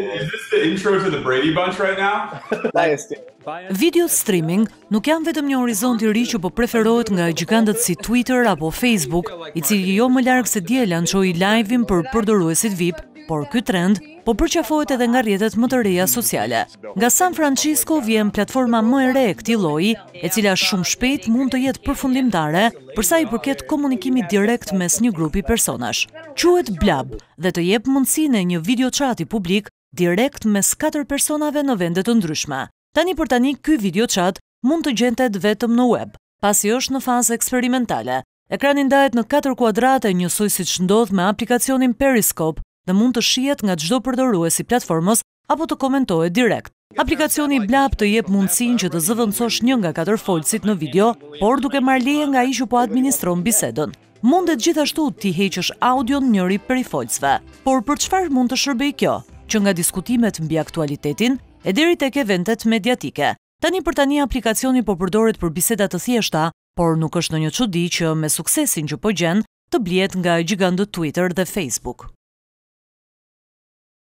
Is this the intro to the Brady Bunch right now? Video streaming nuk janë vetëm një horizont i ri që po preferohet nga gjigantët si Twitter apo Facebook, i cili jo më larg se dje lançoi live-in për përdoruesit VIP, por ky trend po përqafohet edhe nga rrjetet më të reja sociale. Nga San Francisco vjen platforma më e re e këtij lloji, e cila shumë shpejt mund të jetë përfundimtare për sa i përket komunikimit direkt mes një grupi personash. Quhet Blab dhe të jep mundësinë një video chati publik direkt mes 4 personave në vendet të ndryshme. Tani për tani, ky video chat mund të gjendet vetëm në web, pasi është në fazë eksperimentale. Ekrani ndahet në 4 kuadrate njësoj siç ndodh me aplikacionin Periscope dhe mund të shihet nga çdo përdorues i platformës apo të komentohet direkt. Aplikacioni Blab të jep mundësinë që të zëvendësosh një nga katër folësit në video, por duke marrë leje nga ai që po administron bisedën. Mundet gjithashtu të heqësh audion njëri prej folësve. Por për çfarë mund të shërbejë kjo? që nga diskutimet mbi aktualitetin e deri tek eventet mediatike. Tani për tani aplikacioni po përdoret për biseda të thjeshta, por nuk është në një çudi që me suksesin që po gjen, të blihet nga gigantët Twitter dhe Facebook.